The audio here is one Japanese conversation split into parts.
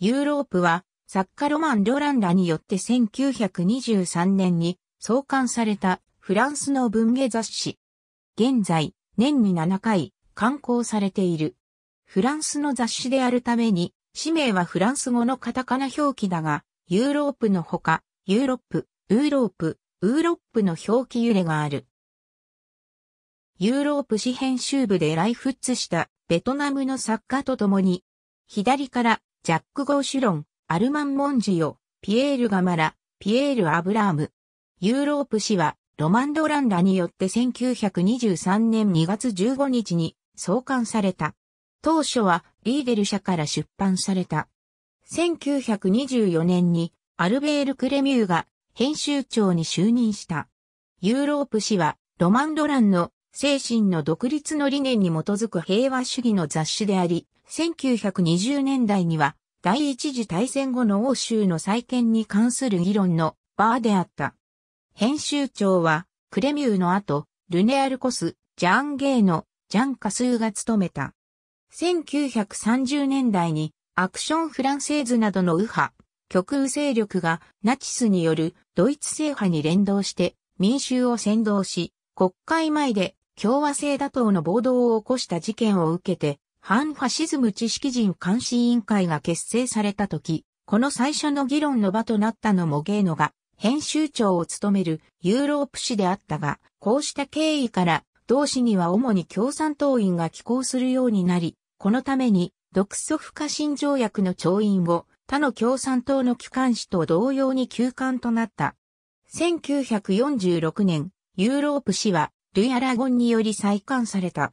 ユーロープは作家ロマン・ロランらによって1923年に創刊されたフランスの文芸雑誌。現在、年に7回刊行されている。フランスの雑誌であるために、氏名はフランス語のカタカナ表記だが、ユーロープのほか、ユーロップ、ウーロープ、ウーロップの表記揺れがある。ユーロープ紙編集部で来仏したベトナムの作家と共に、左からジャック・ゴーシュロン、アルマン・モンジオ、ピエール・ガマラ、ピエール・アブラーム。ユーロープ氏は、ロマンドランらによって1923年2月15日に創刊された。当初はリーデル社から出版された。1924年にアルベール・クレミューが編集長に就任した。ユーロープ氏はロマンドランの精神の独立の理念に基づく平和主義の雑誌であり、1920年代には第一次大戦後の欧州の再建に関する議論の場であった。編集長はクレミューの後、ルネアルコス、ジャーンゲーのジャンカスーが務めた。1930年代にアクションフランセーズなどの右派、極右勢力がナチスによるドイツ制覇に連動して民衆を先導し、国会前で共和制打倒の暴動を起こした事件を受けて、反ファシズム知識人監視委員会が結成された時、この最初の議論の場となったのもゲーノが編集長を務めるユーロープ氏であったが、こうした経緯から同氏には主に共産党員が寄稿するようになり、このために独ソフ化新条約の調印を他の共産党の機関紙と同様に休刊となった。1946年、ユーロープ氏はルイ・アラゴンにより再刊された。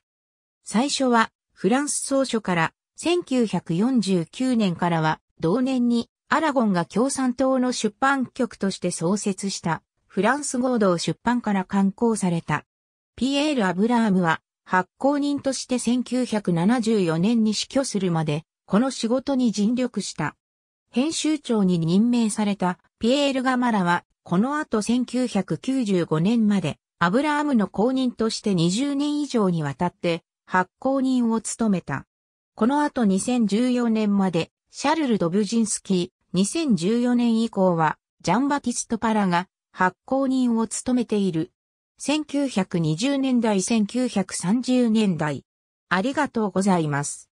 最初は、フランス総書から、1949年からは、同年に、アラゴンが共産党の出版局として創設した、フランス合同出版から刊行された。ピエール・アブラームは、発行人として1974年に死去するまで、この仕事に尽力した。編集長に任命されたピエール・ガマラは、この後1995年までアブラームの公認として20年以上にわたって発行人を務めた。この後2014年までシャルル・ドブジンスキー、2014年以降はジャンバティスト・パラが発行人を務めている。1920年代1930年代。ありがとうございます。